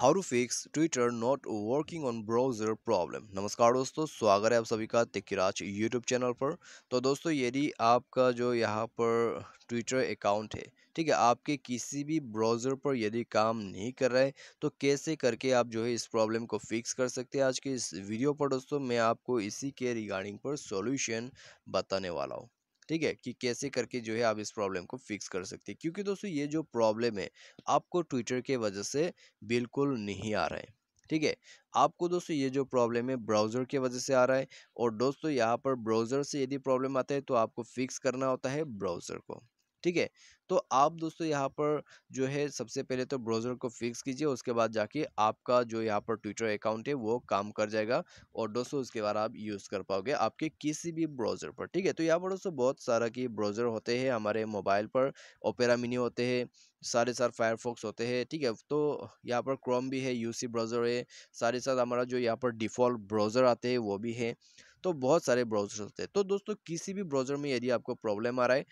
how to fix Twitter not working on browser problem नमस्कार दोस्तों स्वागत है आप सभी का तिकराज यूट्यूब चैनल पर तो दोस्तों यदि आपका जो यहाँ पर ट्विटर अकाउंट है ठीक है आपके किसी भी ब्राउज़र पर यदि काम नहीं कर रहा है तो कैसे करके आप जो है इस प्रॉब्लम को फिक्स कर सकते हैं आज के इस वीडियो पर दोस्तों मैं आपको इसी के रिगार्डिंग पर सोल्यूशन बताने वाला हूँ ठीक है कि कैसे करके जो है आप इस प्रॉब्लम को फिक्स कर सकते हैं क्योंकि दोस्तों ये जो प्रॉब्लम है आपको ट्विटर के वजह से बिल्कुल नहीं आ रहा है ठीक है आपको दोस्तों ये जो प्रॉब्लम है ब्राउज़र की वजह से आ रहा है और दोस्तों यहाँ पर ब्राउज़र से यदि प्रॉब्लम आता है तो आपको फिक्स करना होता है ब्राउज़र को ठीक है तो आप दोस्तों यहाँ पर जो है सबसे पहले तो ब्राउज़र को फिक्स कीजिए उसके बाद जाके आपका जो यहाँ पर ट्विटर अकाउंट है वो काम कर जाएगा और दोस्तों उसके बाद आप यूज़ कर पाओगे आपके किसी भी ब्राउज़र पर ठीक है तो यहाँ पर दोस्तों बहुत सारा की ब्राउज़र होते हैं हमारे मोबाइल पर ओपेरा मिनी होते हैं सारे साथ फायरफॉक्स होते हैं ठीक है तो यहाँ पर क्रोम भी है सी ब्राउज़र है सारे साथ हमारा जो यहाँ पर डिफ़ॉल्ट ब्राउज़र आते हैं वो भी है तो बहुत सारे ब्राउज़र होते हैं तो दोस्तों किसी भी ब्राउज़र में यदि आपको प्रॉब्लम आ रहा है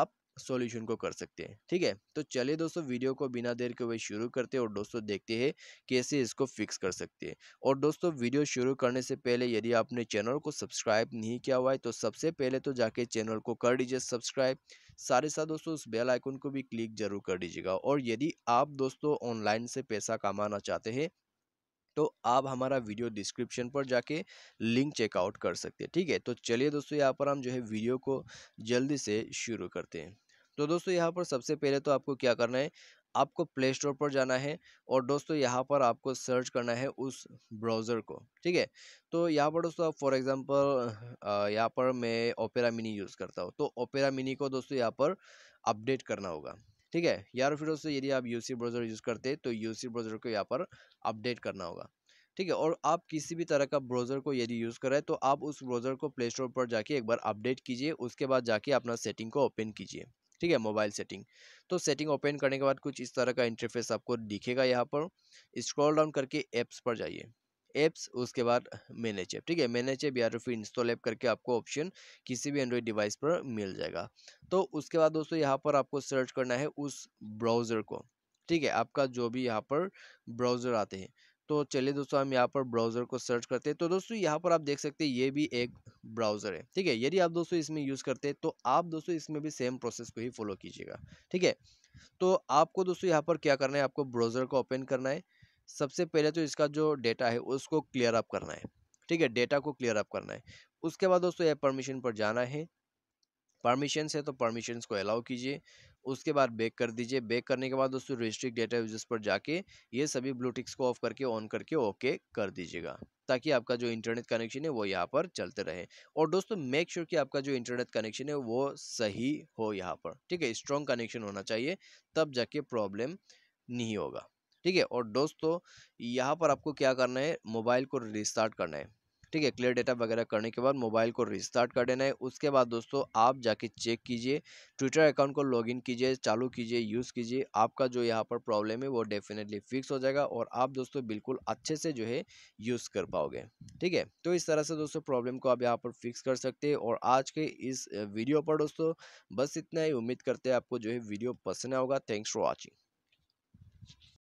आप सॉल्यूशन को कर सकते हैं ठीक है तो चलिए दोस्तों वीडियो को बिना देर के वे शुरू करते हैं और दोस्तों देखते हैं कैसे इसको फिक्स कर सकते हैं और दोस्तों वीडियो शुरू करने से पहले यदि आपने चैनल को सब्सक्राइब नहीं किया हुआ है तो सबसे पहले तो जाके चैनल को कर दीजिए सब्सक्राइब सारे साथ दोस्तों उस बेल आइकन को भी क्लिक जरूर कर दीजिएगा और यदि आप दोस्तों ऑनलाइन से पैसा कमाना चाहते हैं तो आप हमारा वीडियो डिस्क्रिप्शन पर जाके लिंक चेकआउट कर सकते हैं ठीक है तो चलिए दोस्तों यहाँ पर हम जो है वीडियो को जल्दी से शुरू करते हैं तो दोस्तों यहाँ पर सबसे पहले तो आपको क्या करना है आपको प्ले स्टोर पर जाना है और दोस्तों यहाँ पर आपको सर्च करना है उस ब्राउज़र को ठीक है तो यहाँ पर दोस्तों आप फॉर एग्जांपल यहाँ पर मैं ओपेरा मिनी यूज़ करता हूँ तो ओपेरा मिनी को दोस्तों यहाँ पर अपडेट करना होगा ठीक है यार तो फिर उससे यदि आप यूसी ब्राउज़र यूज़ करते हैं तो यूसी ब्राउज़र को यहाँ पर अपडेट करना होगा ठीक है और आप किसी भी तरह का ब्राउज़र को यदि यूज़ कर रहे हैं तो आप उस ब्राउज़र को प्ले स्टोर पर जाके एक बार अपडेट कीजिए उसके बाद जाके अपना सेटिंग को ओपन कीजिए ठीक है मोबाइल सेटिंग तो सेटिंग ओपन करने के बाद कुछ इस तरह का इंटरफेस आपको दिखेगा यहाँ पर स्क्रॉल डाउन करके ऐप्स पर जाइए एप्स उसके बाद मैनेज ऐप ठीक है मैनेज ऐप या तो फिर इंस्टॉल ऐप करके आपको ऑप्शन किसी भी एंड्रॉयड डिवाइस पर मिल जाएगा तो उसके बाद दोस्तों यहाँ पर आपको सर्च करना है उस ब्राउज़र को ठीक है आपका जो भी यहाँ पर ब्राउज़र आते हैं तो चलिए दोस्तों हम यहाँ पर ब्राउज़र को सर्च करते हैं तो दोस्तों यहाँ पर आप देख सकते हैं ये भी एक ब्राउज़र है ठीक है यदि आप दोस्तों इसमें यूज़ करते हैं तो आप दोस्तों इसमें भी सेम प्रोसेस को ही फॉलो कीजिएगा ठीक है तो आपको दोस्तों यहाँ पर क्या करना है आपको ब्राउज़र को ओपन करना है सबसे पहले तो इसका जो डेटा है उसको क्लियर अप करना है ठीक है डेटा को क्लियर अप करना है उसके बाद दोस्तों ये परमिशन पर जाना है परमिशन है तो परमिशन को अलाउ कीजिए उसके बाद बैक कर दीजिए बैक करने के बाद दोस्तों रजिस्ट्रिक डेटा यूजर्स पर जाके ये सभी ब्लूटिक्स को ऑफ करके ऑन करके ओके कर दीजिएगा ताकि आपका जो इंटरनेट कनेक्शन है वो यहाँ पर चलते रहे और दोस्तों मेक श्योर कि आपका जो इंटरनेट कनेक्शन है वो सही हो यहाँ पर ठीक है स्ट्रॉन्ग कनेक्शन होना चाहिए तब जाके प्रॉब्लम नहीं होगा ठीक है और दोस्तों यहाँ पर आपको क्या करना है मोबाइल को रिस्टार्ट करना है ठीक है क्लियर डेटा वगैरह करने के बाद मोबाइल को रिस्टार्ट कर देना है उसके बाद दोस्तों आप जाके चेक कीजिए ट्विटर अकाउंट को लॉगिन कीजिए चालू कीजिए यूज़ कीजिए आपका जो यहाँ पर प्रॉब्लम है वो डेफिनेटली फिक्स हो जाएगा और आप दोस्तों बिल्कुल अच्छे से जो है यूज़ कर पाओगे ठीक है तो इस तरह से दोस्तों प्रॉब्लम को आप यहाँ पर फिक्स कर सकते हैं और आज के इस वीडियो पर दोस्तों बस इतना ही उम्मीद करते हैं आपको जो है वीडियो पसंद आएगा थैंक्स फॉर वॉचिंग